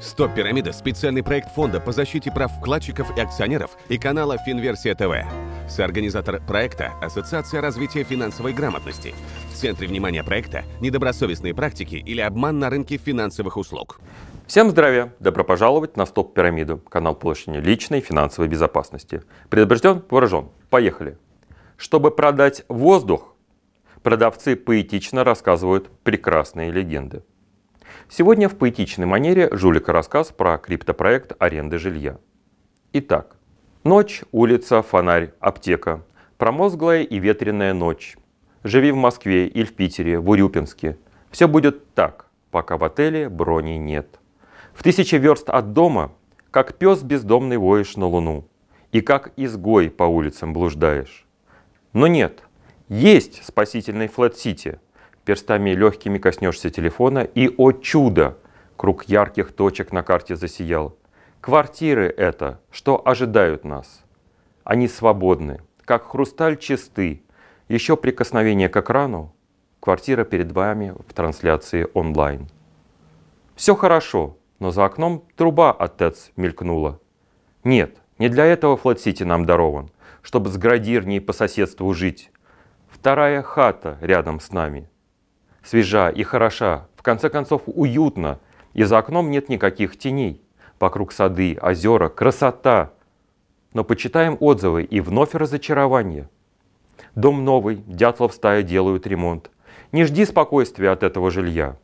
Стоп Пирамида – специальный проект фонда по защите прав вкладчиков и акционеров и канала Финверсия ТВ. Соорганизатор проекта – Ассоциация развития финансовой грамотности. В центре внимания проекта – недобросовестные практики или обман на рынке финансовых услуг. Всем здравия! Добро пожаловать на Стоп Пирамиду, канал повышения личной финансовой безопасности. Предупрежден, вооружен. Поехали! Чтобы продать воздух, продавцы поэтично рассказывают прекрасные легенды. Сегодня в поэтичной манере жулика рассказ про криптопроект аренды жилья. Итак, ночь, улица, фонарь, аптека. Промозглая и ветреная ночь. Живи в Москве или в Питере, в Урюпинске. Все будет так, пока в отеле брони нет. В тысячи верст от дома, как пес бездомный воешь на луну. И как изгой по улицам блуждаешь. Но нет, есть спасительный Флэт-Сити – перстами легкими коснешься телефона, и, о чудо, круг ярких точек на карте засиял. Квартиры это, что ожидают нас. Они свободны, как хрусталь чисты. Еще прикосновение к экрану, квартира перед вами в трансляции онлайн. Все хорошо, но за окном труба от ТЭЦ мелькнула. Нет, не для этого Флотсити нам дарован, чтобы с градирней по соседству жить. Вторая хата рядом с нами – свежа и хороша, в конце концов уютно, и за окном нет никаких теней. Вокруг сады, озера, красота. Но почитаем отзывы и вновь разочарование. Дом новый, Дятлов стая делают ремонт. Не жди спокойствия от этого жилья.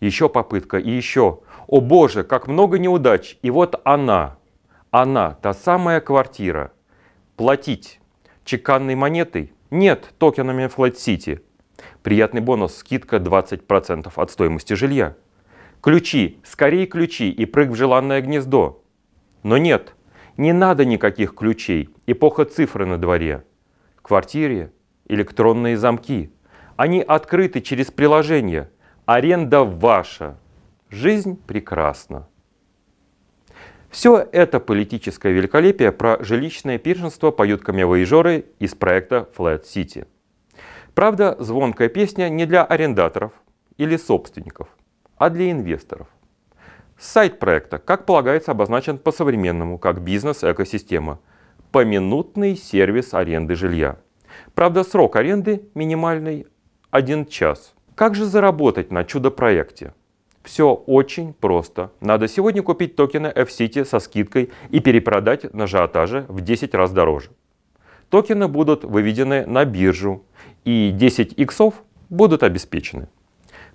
Еще попытка и еще. О боже, как много неудач. И вот она, она, та самая квартира. Платить чеканной монетой? Нет, токенами Flat City. Приятный бонус – скидка 20% от стоимости жилья. Ключи, скорее ключи и прыг в желанное гнездо. Но нет, не надо никаких ключей, эпоха цифры на дворе. квартире электронные замки. Они открыты через приложение. Аренда ваша. Жизнь прекрасна. Все это политическое великолепие про жилищное пиршенство поют камевоежоры из проекта Flat City. Правда, звонкая песня не для арендаторов или собственников, а для инвесторов. Сайт проекта, как полагается, обозначен по-современному как бизнес-экосистема – поминутный сервис аренды жилья. Правда, срок аренды минимальный – 1 час. Как же заработать на чудо-проекте? Все очень просто. Надо сегодня купить токены F-City со скидкой и перепродать на ажиотаже в 10 раз дороже. Токены будут выведены на биржу и 10 иксов будут обеспечены.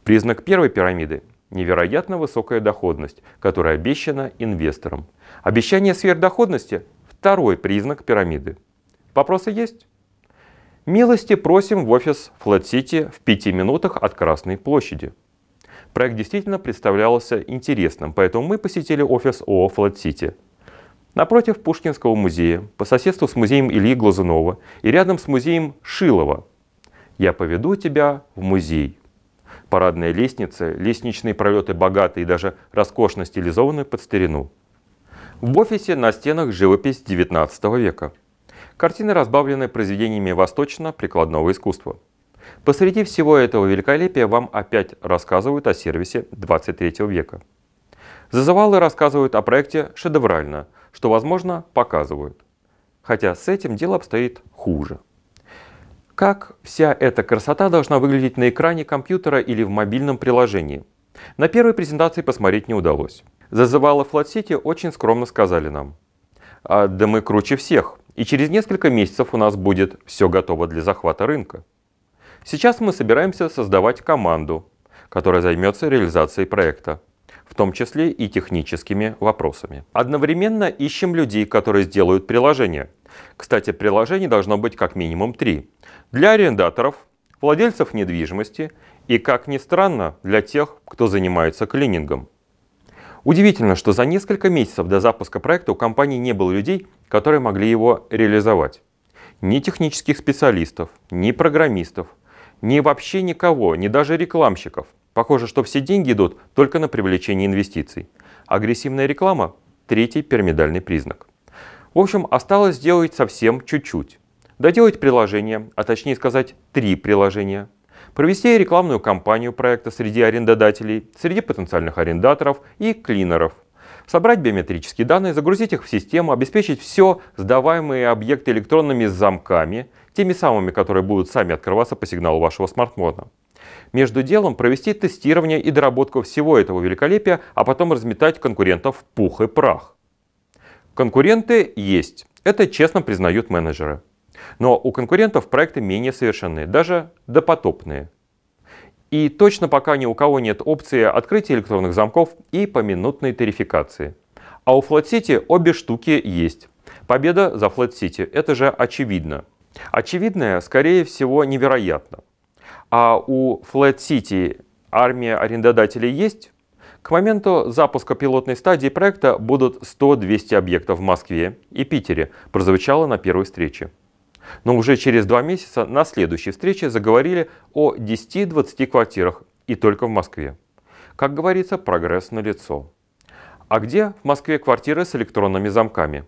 Признак первой пирамиды – невероятно высокая доходность, которая обещана инвесторам. Обещание сверхдоходности – второй признак пирамиды. Вопросы есть? Милости просим в офис Flat City в пяти минутах от Красной площади. Проект действительно представлялся интересным, поэтому мы посетили офис ООО Flat City. Напротив Пушкинского музея, по соседству с музеем Ильи Глазунова и рядом с музеем Шилова – я поведу тебя в музей. Парадные лестницы, лестничные пролеты богаты и даже роскошно стилизованы под старину. В офисе на стенах живопись XIX века. Картины разбавлены произведениями восточно-прикладного искусства. Посреди всего этого великолепия вам опять рассказывают о сервисе 23 века. Зазывалы рассказывают о проекте шедеврально, что, возможно, показывают. Хотя с этим дело обстоит хуже. Как вся эта красота должна выглядеть на экране компьютера или в мобильном приложении? На первой презентации посмотреть не удалось. Зазывало Flat City очень скромно сказали нам. А, да мы круче всех, и через несколько месяцев у нас будет все готово для захвата рынка. Сейчас мы собираемся создавать команду, которая займется реализацией проекта, в том числе и техническими вопросами. Одновременно ищем людей, которые сделают приложение, кстати, приложений должно быть как минимум три. Для арендаторов, владельцев недвижимости и, как ни странно, для тех, кто занимается клинингом. Удивительно, что за несколько месяцев до запуска проекта у компании не было людей, которые могли его реализовать. Ни технических специалистов, ни программистов, ни вообще никого, ни даже рекламщиков. Похоже, что все деньги идут только на привлечение инвестиций. Агрессивная реклама – третий пирамидальный признак. В общем, осталось сделать совсем чуть-чуть. Доделать приложение, а точнее сказать, три приложения. Провести рекламную кампанию проекта среди арендодателей, среди потенциальных арендаторов и клинеров. Собрать биометрические данные, загрузить их в систему, обеспечить все сдаваемые объекты электронными замками, теми самыми, которые будут сами открываться по сигналу вашего смартфона. Между делом провести тестирование и доработку всего этого великолепия, а потом разметать конкурентов пух и прах. Конкуренты есть. Это честно признают менеджеры. Но у конкурентов проекты менее совершенные, даже допотопные. И точно пока ни у кого нет опции открытия электронных замков и поминутной тарификации. А у FlatCity обе штуки есть. Победа за FlatCity, это же очевидно. Очевидное, скорее всего, невероятно. А у FlatCity армия арендодателей есть? К моменту запуска пилотной стадии проекта будут 100-200 объектов в Москве и Питере, прозвучало на первой встрече. Но уже через два месяца на следующей встрече заговорили о 10-20 квартирах и только в Москве. Как говорится, прогресс налицо. А где в Москве квартиры с электронными замками?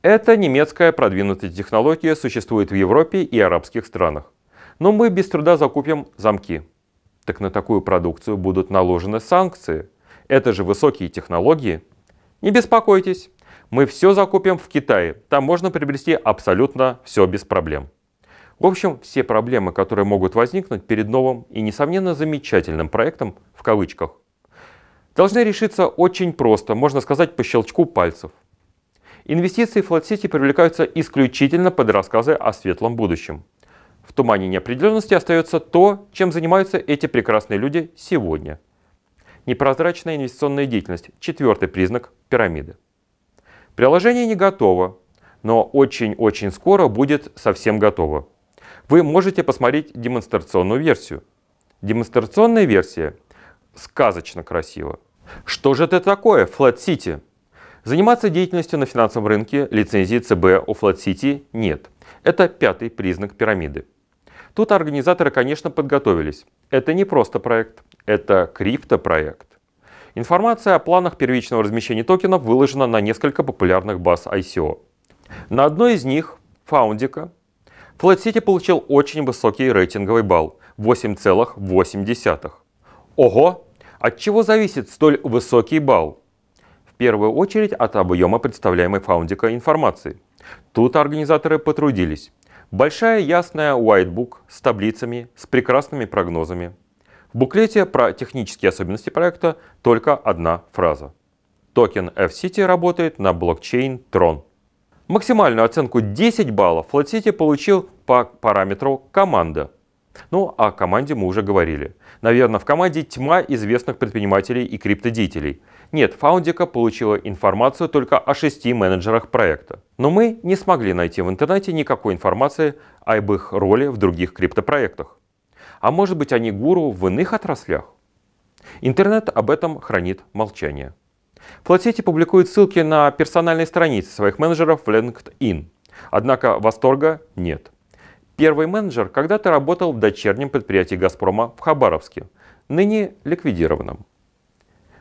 Эта немецкая продвинутая технология существует в Европе и арабских странах. Но мы без труда закупим замки. Так на такую продукцию будут наложены санкции – это же высокие технологии. Не беспокойтесь, мы все закупим в Китае. Там можно приобрести абсолютно все без проблем. В общем, все проблемы, которые могут возникнуть перед новым и, несомненно, замечательным проектом, в кавычках, должны решиться очень просто, можно сказать, по щелчку пальцев. Инвестиции в флотсети привлекаются исключительно под рассказы о светлом будущем. В тумане неопределенности остается то, чем занимаются эти прекрасные люди сегодня – Непрозрачная инвестиционная деятельность – четвертый признак пирамиды. Приложение не готово, но очень-очень скоро будет совсем готово. Вы можете посмотреть демонстрационную версию. Демонстрационная версия сказочно красива. Что же это такое Flat City? Заниматься деятельностью на финансовом рынке лицензии ЦБ у Flat City нет. Это пятый признак пирамиды. Тут организаторы, конечно, подготовились. Это не просто проект, это криптопроект. Информация о планах первичного размещения токенов выложена на несколько популярных баз ICO. На одной из них, Фаундика, Flat City получил очень высокий рейтинговый балл – 8,8. Ого! От чего зависит столь высокий балл? В первую очередь от объема представляемой фаундика информации. Тут организаторы потрудились. Большая ясная whitebook с таблицами, с прекрасными прогнозами – в буклете про технические особенности проекта только одна фраза. Токен F-City работает на блокчейн Tron. Максимальную оценку 10 баллов FlatCity получил по параметру «команда». Ну, о команде мы уже говорили. Наверное, в команде тьма известных предпринимателей и криптодеятелей. Нет, Фаундика получила информацию только о шести менеджерах проекта. Но мы не смогли найти в интернете никакой информации об их роли в других криптопроектах. А может быть они гуру в иных отраслях? Интернет об этом хранит молчание. Флотсети публикуют ссылки на персональные страницы своих менеджеров в LinkedIn. Однако восторга нет. Первый менеджер когда-то работал в дочернем предприятии «Газпрома» в Хабаровске, ныне ликвидированном.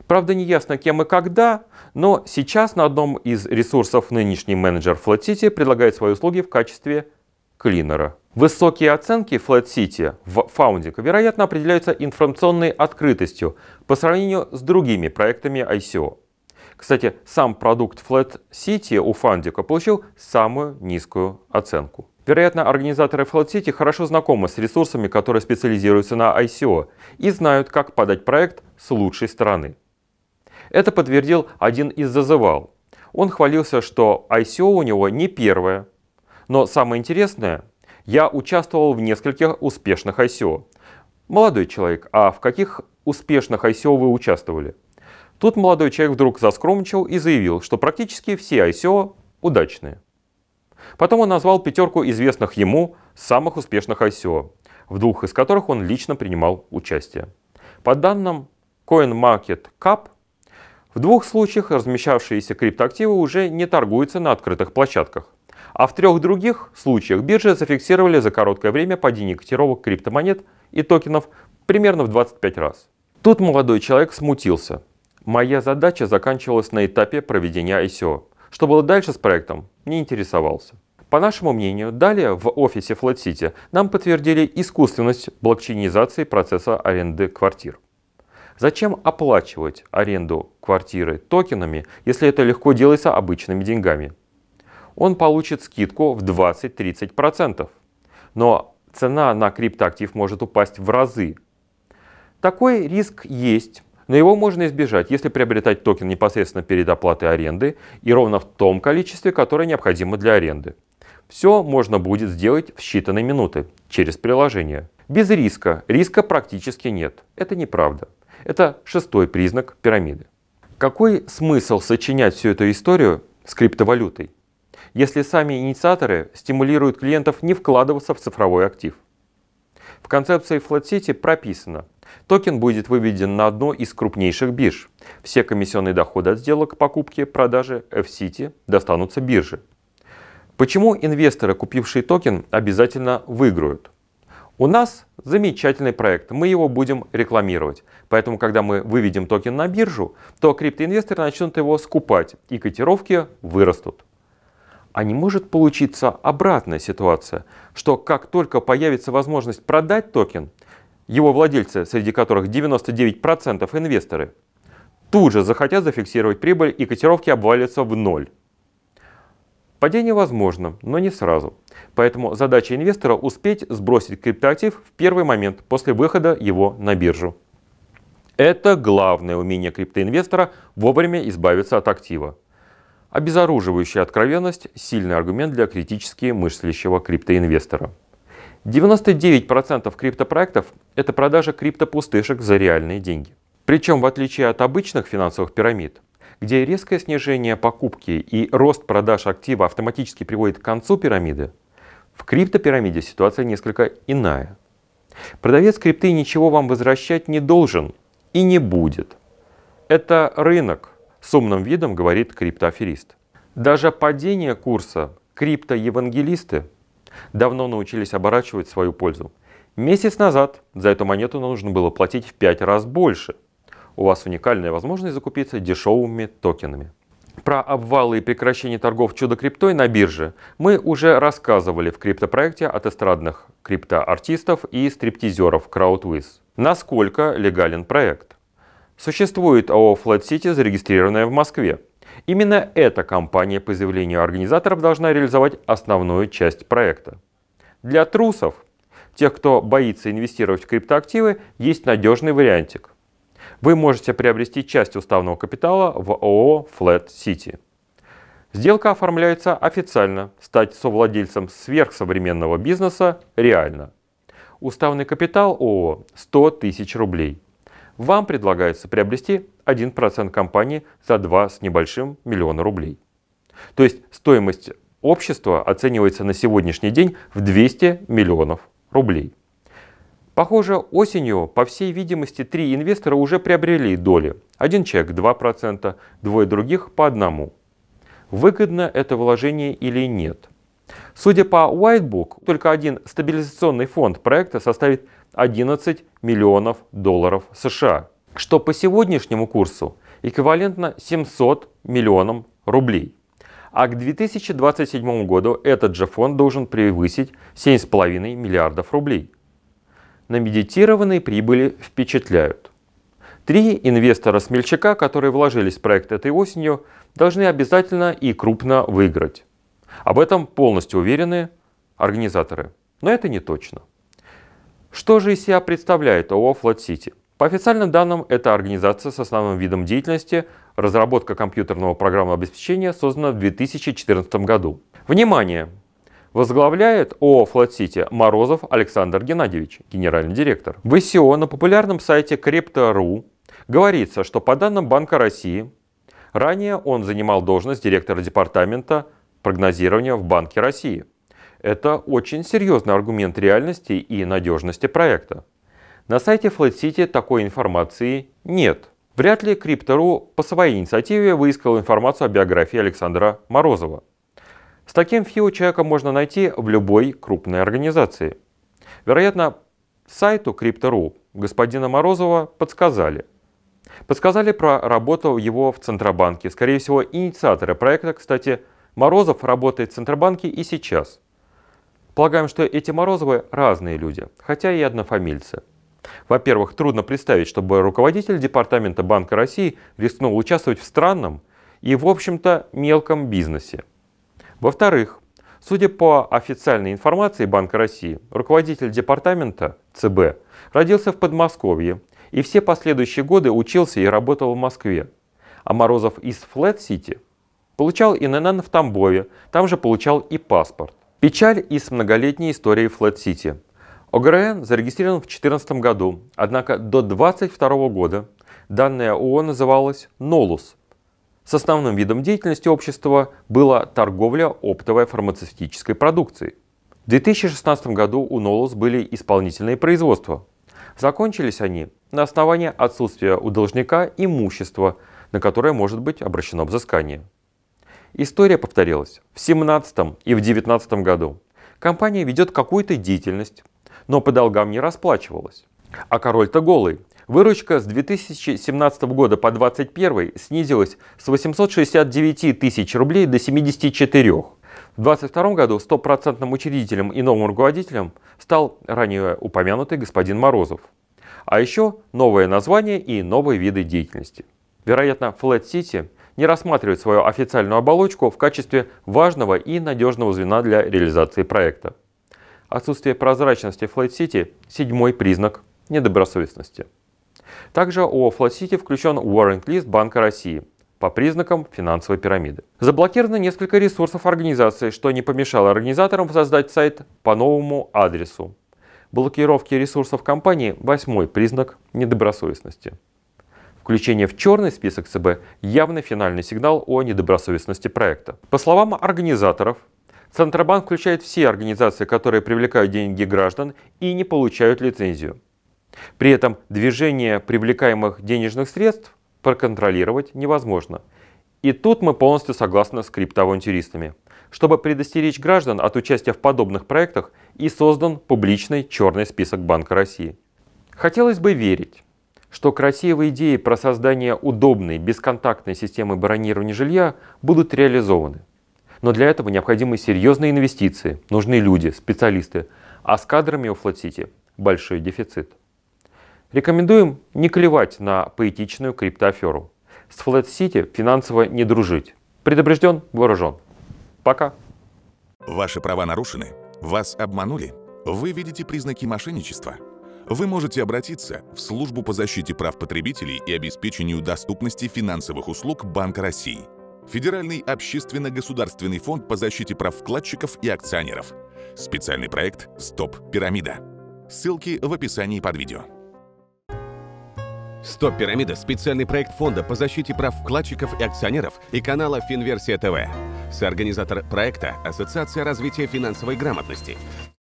Правда, не ясно, кем и когда, но сейчас на одном из ресурсов нынешний менеджер FlatCity предлагает свои услуги в качестве клинера. Высокие оценки Flat City в фаундинг, вероятно, определяются информационной открытостью по сравнению с другими проектами ICO. Кстати, сам продукт Flat City у фандика получил самую низкую оценку. Вероятно, организаторы Flat City хорошо знакомы с ресурсами, которые специализируются на ICO, и знают, как подать проект с лучшей стороны. Это подтвердил один из зазывал. Он хвалился, что ICO у него не первое, но самое интересное, я участвовал в нескольких успешных ICO. Молодой человек, а в каких успешных ICO вы участвовали? Тут молодой человек вдруг заскромничал и заявил, что практически все ICO удачные. Потом он назвал пятерку известных ему самых успешных ICO, в двух из которых он лично принимал участие. По данным CoinMarketCap, в двух случаях размещавшиеся криптоактивы уже не торгуются на открытых площадках. А в трех других случаях биржи зафиксировали за короткое время падение котировок криптомонет и токенов примерно в 25 раз. Тут молодой человек смутился. Моя задача заканчивалась на этапе проведения ICO. Что было дальше с проектом, не интересовался. По нашему мнению, далее в офисе Flat City нам подтвердили искусственность блокчейнизации процесса аренды квартир. Зачем оплачивать аренду квартиры токенами, если это легко делается обычными деньгами? он получит скидку в 20-30%. Но цена на криптоактив может упасть в разы. Такой риск есть, но его можно избежать, если приобретать токен непосредственно перед оплатой аренды и ровно в том количестве, которое необходимо для аренды. Все можно будет сделать в считанные минуты через приложение. Без риска. Риска практически нет. Это неправда. Это шестой признак пирамиды. Какой смысл сочинять всю эту историю с криптовалютой? если сами инициаторы стимулируют клиентов не вкладываться в цифровой актив. В концепции Flat City прописано, токен будет выведен на одну из крупнейших бирж. Все комиссионные доходы от сделок покупки и продажи F-City достанутся бирже. Почему инвесторы, купившие токен, обязательно выиграют? У нас замечательный проект, мы его будем рекламировать. Поэтому, когда мы выведем токен на биржу, то криптоинвесторы начнут его скупать, и котировки вырастут а не может получиться обратная ситуация, что как только появится возможность продать токен, его владельцы, среди которых 99% инвесторы, тут же захотят зафиксировать прибыль и котировки обвалятся в ноль. Падение возможно, но не сразу. Поэтому задача инвестора успеть сбросить криптоактив в первый момент после выхода его на биржу. Это главное умение криптоинвестора вовремя избавиться от актива. Обезоруживающая откровенность – сильный аргумент для критически мыслящего криптоинвестора. 99% криптопроектов – это продажа криптопустышек за реальные деньги. Причем, в отличие от обычных финансовых пирамид, где резкое снижение покупки и рост продаж актива автоматически приводит к концу пирамиды, в криптопирамиде ситуация несколько иная. Продавец крипты ничего вам возвращать не должен и не будет. Это рынок, с умным видом говорит криптоаферист. Даже падение курса криптоевангелисты давно научились оборачивать свою пользу. Месяц назад за эту монету нужно было платить в 5 раз больше. У вас уникальная возможность закупиться дешевыми токенами. Про обвалы и прекращение торгов чудо-криптой на бирже мы уже рассказывали в криптопроекте от эстрадных криптоартистов и стриптизеров CrowdWiz. Насколько легален проект? Существует ООО Flat City, зарегистрированная в Москве. Именно эта компания, по заявлению организаторов, должна реализовать основную часть проекта. Для трусов, тех, кто боится инвестировать в криптоактивы, есть надежный вариантик. Вы можете приобрести часть уставного капитала в ООО Flat City. Сделка оформляется официально. Стать совладельцем сверхсовременного бизнеса реально. Уставный капитал ООО 100 тысяч рублей вам предлагается приобрести 1% компании за 2 с небольшим миллиона рублей. То есть стоимость общества оценивается на сегодняшний день в 200 миллионов рублей. Похоже, осенью, по всей видимости, три инвестора уже приобрели доли. Один человек 2%, двое других по одному. Выгодно это вложение или нет? Судя по Whitebook, только один стабилизационный фонд проекта составит 11 миллионов долларов США, что по сегодняшнему курсу эквивалентно 700 миллионам рублей. А к 2027 году этот же фонд должен превысить 7,5 миллиардов рублей. Намедитированные прибыли впечатляют. Три инвестора-смельчака, которые вложились в проект этой осенью, должны обязательно и крупно выиграть. Об этом полностью уверены организаторы. Но это не точно. Что же из себя представляет ООО «Флот Сити»? По официальным данным, эта организация с основным видом деятельности разработка компьютерного программного обеспечения создана в 2014 году. Внимание! Возглавляет ООО «Флот Сити» Морозов Александр Геннадьевич, генеральный директор. В ICO на популярном сайте Crypto.ru говорится, что по данным Банка России, ранее он занимал должность директора департамента прогнозирования в Банке России. Это очень серьезный аргумент реальности и надежности проекта. На сайте Flat City такой информации нет. Вряд ли Криптору по своей инициативе выискал информацию о биографии Александра Морозова. С таким фио человека можно найти в любой крупной организации. Вероятно, сайту Криптору господина Морозова подсказали. Подсказали про работу его в Центробанке. Скорее всего, инициаторы проекта, кстати, Морозов работает в Центробанке и сейчас – Полагаем, что эти Морозовы разные люди, хотя и однофамильцы. Во-первых, трудно представить, чтобы руководитель Департамента Банка России рискнул участвовать в странном и, в общем-то, мелком бизнесе. Во-вторых, судя по официальной информации Банка России, руководитель департамента ЦБ родился в Подмосковье и все последующие годы учился и работал в Москве. А Морозов из Флэт-Сити получал ИНН в Тамбове, там же получал и паспорт. Печаль из многолетней истории Флэт-Сити. ОГРН зарегистрирован в 2014 году, однако до 2022 года данная ООО называлась «Нолус». С основным видом деятельности общества была торговля оптовой фармацевтической продукцией. В 2016 году у «Нолус» были исполнительные производства. Закончились они на основании отсутствия у должника имущества, на которое может быть обращено взыскание. История повторилась в 17 и в 19 году. Компания ведет какую-то деятельность, но по долгам не расплачивалась. А король-то голый. Выручка с 2017 года по 2021 снизилась с 869 тысяч рублей до 74. В 2022 году стопроцентным учредителем и новым руководителем стал ранее упомянутый господин Морозов. А еще новое название и новые виды деятельности. Вероятно, Flat City не рассматривает свою официальную оболочку в качестве важного и надежного звена для реализации проекта. Отсутствие прозрачности Flight City – седьмой признак недобросовестности. Также у Flight City включен warrant-лист Банка России – по признакам финансовой пирамиды. Заблокировано несколько ресурсов организации, что не помешало организаторам создать сайт по новому адресу. Блокировки ресурсов компании – восьмой признак недобросовестности. Включение в черный список ЦБ – явный финальный сигнал о недобросовестности проекта. По словам организаторов, Центробанк включает все организации, которые привлекают деньги граждан и не получают лицензию. При этом движение привлекаемых денежных средств проконтролировать невозможно. И тут мы полностью согласны с криптоавантюристами. Чтобы предостеречь граждан от участия в подобных проектах и создан публичный черный список Банка России. Хотелось бы верить, что красивые идеи про создание удобной, бесконтактной системы бронирования жилья будут реализованы. Но для этого необходимы серьезные инвестиции, нужны люди, специалисты, а с кадрами у Флотсити большой дефицит. Рекомендуем не клевать на поэтичную криптоаферу. С флэт финансово не дружить. Предупрежден, вооружен. Пока. Ваши права нарушены, вас обманули, вы видите признаки мошенничества – вы можете обратиться в Службу по защите прав потребителей и обеспечению доступности финансовых услуг Банка России, Федеральный общественно-государственный фонд по защите прав вкладчиков и акционеров, специальный проект «Стоп пирамида». Ссылки в описании под видео. «Стоп пирамида» — специальный проект фонда по защите прав вкладчиков и акционеров и канала «Финверсия ТВ» соорганизатор проекта Ассоциация развития финансовой грамотности.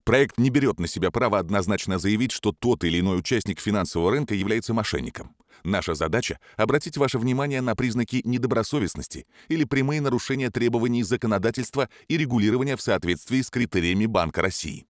Проект не берет на себя право однозначно заявить, что тот или иной участник финансового рынка является мошенником. Наша задача — обратить ваше внимание на признаки недобросовестности или прямые нарушения требований законодательства и регулирования в соответствии с критериями Банка России.